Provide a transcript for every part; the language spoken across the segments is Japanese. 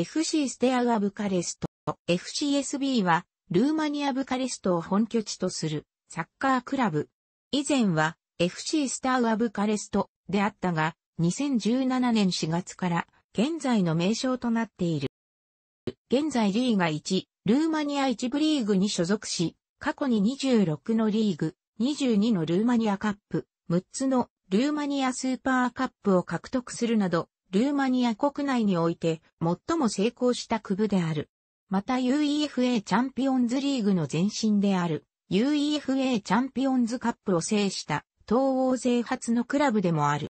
FC ステアガブカレスト、FCSB は、ルーマニアブカレストを本拠地とする、サッカークラブ。以前は、FC スターアブカレストであったが、2017年4月から現在の名称となっている。現在リーガ1、ルーマニア1部リーグに所属し、過去に26のリーグ、22のルーマニアカップ、6つのルーマニアスーパーカップを獲得するなど、ルーマニア国内において最も成功した区部である。また UEFA チャンピオンズリーグの前身である UEFA チャンピオンズカップを制した東欧勢初のクラブでもある。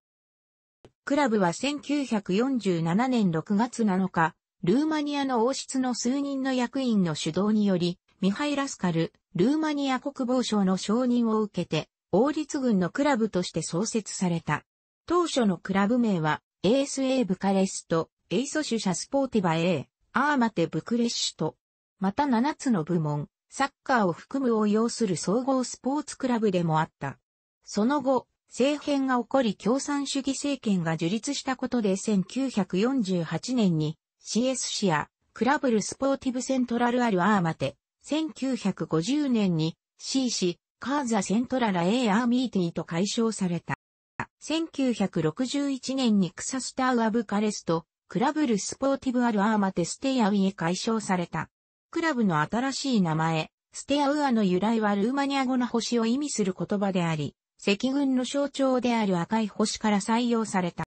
クラブは1947年6月7日、ルーマニアの王室の数人の役員の主導により、ミハイラスカル、ルーマニア国防省の承認を受けて、王立軍のクラブとして創設された。当初のクラブ名は、ASA ブカレスト、エイソシュシャスポーティバ A、アーマテブクレッシュと、また7つの部門、サッカーを含むを要する総合スポーツクラブでもあった。その後、政変が起こり共産主義政権が樹立したことで1948年に CSC やクラブルスポーティブセントラルアルアーマテ、1950年に C 市カーザセントララ A アーミーティと解消された。1961年にクサスタウアブカレスト、クラブルスポーティブアルアーマテステアウィへ改称された。クラブの新しい名前、ステアウアの由来はルーマニア語の星を意味する言葉であり、赤軍の象徴である赤い星から採用された。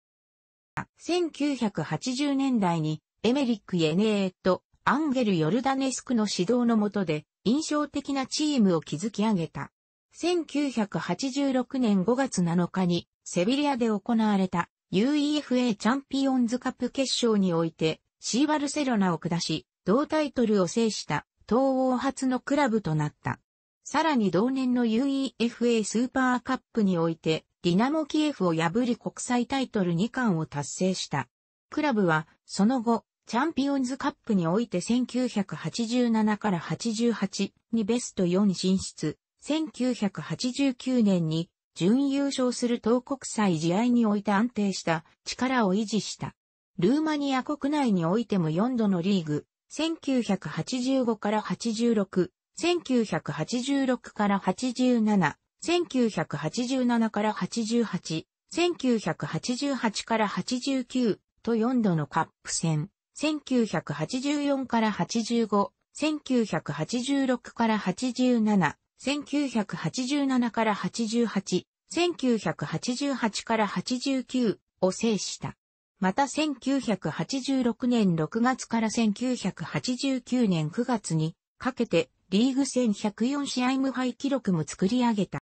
1980年代にエメリック・エネーとアンゲル・ヨルダネスクの指導の下で印象的なチームを築き上げた。1986年5月7日にセビリアで行われた UEFA チャンピオンズカップ決勝において C バルセロナを下し、同タイトルを制した東欧初のクラブとなった。さらに同年の UEFA スーパーカップにおいて、ディナモキエフを破り国際タイトル2冠を達成した。クラブは、その後、チャンピオンズカップにおいて1987から88にベスト4進出、1989年に準優勝する東国際試合において安定した力を維持した。ルーマニア国内においても4度のリーグ、1985から86、1986から87、1987から88、1988から89と4度のカップ戦、1984から85、1986から87、1987から88、1988から89を制した。また1986年6月から1989年9月にかけてリーグ戦104試合無敗記録も作り上げた。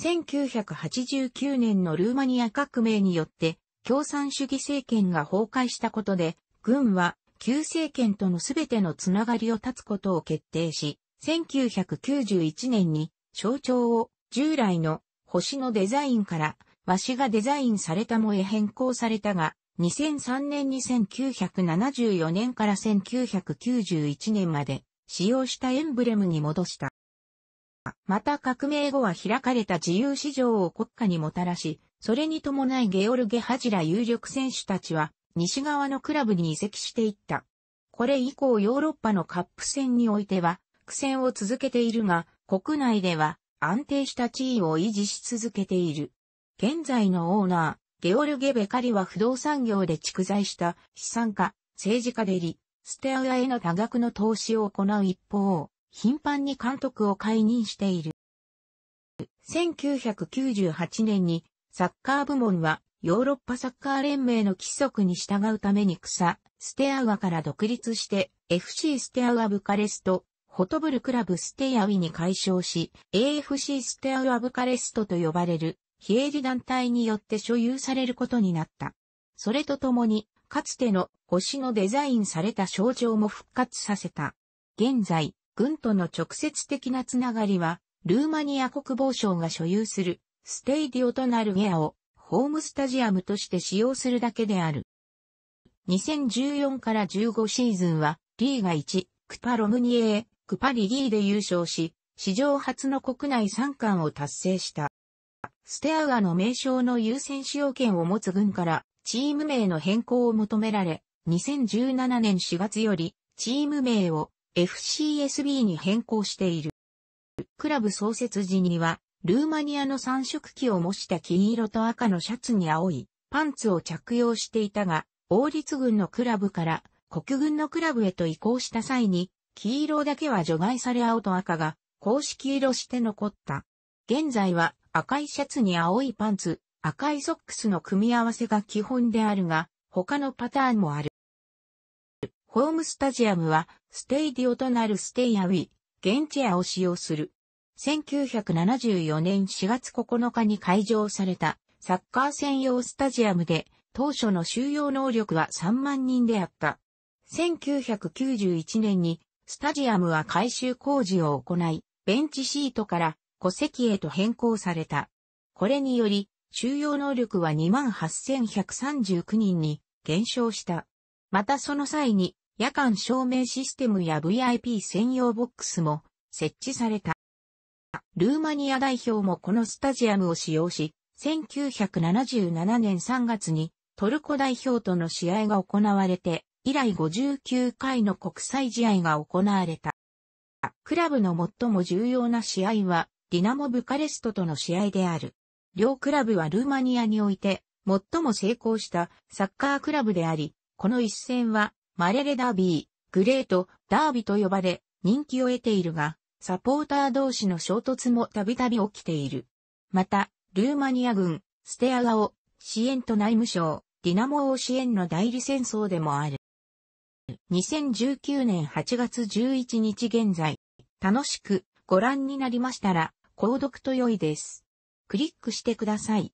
1989年のルーマニア革命によって共産主義政権が崩壊したことで軍は旧政権との全てのつながりを断つことを決定し、1991年に象徴を従来の星のデザインから和紙がデザインされたもへ変更されたが、2003年に1974年から1991年まで使用したエンブレムに戻した。また革命後は開かれた自由市場を国家にもたらし、それに伴いゲオルゲ・ハジラ有力選手たちは西側のクラブに移籍していった。これ以降ヨーロッパのカップ戦においては苦戦を続けているが、国内では安定した地位を維持し続けている。現在のオーナー、ゲオルゲ・ベカリは不動産業で蓄財した資産家、政治家デリ、ステアアへの多額の投資を行う一方、頻繁に監督を解任している。1998年にサッカー部門はヨーロッパサッカー連盟の規則に従うために草、ステアアから独立して FC ステアアブカレストホトブルクラブステアウィに解消し、AFC ステアウアブカレストと呼ばれる非営利団体によって所有されることになった。それとともに、かつての星のデザインされた象徴も復活させた。現在、軍との直接的なつながりは、ルーマニア国防省が所有するステイディオとなるゲアをホームスタジアムとして使用するだけである。2014から15シーズンは、リーガ1、クパロムニエクパリギーで優勝し、史上初の国内3冠を達成した。ステアガの名称の優先使用権を持つ軍からチーム名の変更を求められ、2017年4月よりチーム名を FCSB に変更している。クラブ創設時には、ルーマニアの三色旗を模した金色と赤のシャツに青いパンツを着用していたが、王立軍のクラブから国軍のクラブへと移行した際に、黄色だけは除外され青と赤が公式色して残った。現在は赤いシャツに青いパンツ、赤いソックスの組み合わせが基本であるが、他のパターンもある。ホームスタジアムは、ステイディオとなるステイアウィ、ゲンチェアを使用する。1974年4月9日に開場されたサッカー専用スタジアムで、当初の収容能力は3万人であった。1991年にスタジアムは改修工事を行い、ベンチシートから戸籍へと変更された。これにより、収容能力は28,139人に減少した。またその際に、夜間照明システムや VIP 専用ボックスも設置された。ルーマニア代表もこのスタジアムを使用し、1977年3月にトルコ代表との試合が行われて、以来59回の国際試合が行われた。クラブの最も重要な試合は、ディナモ・ブカレストとの試合である。両クラブはルーマニアにおいて、最も成功したサッカークラブであり、この一戦は、マレレダービー、グレート、ダービと呼ばれ、人気を得ているが、サポーター同士の衝突もたびたび起きている。また、ルーマニア軍、ステアガオ、支援と内務省、ディナモ王支援の代理戦争でもある。2019年8月11日現在、楽しくご覧になりましたら、購読と良いです。クリックしてください。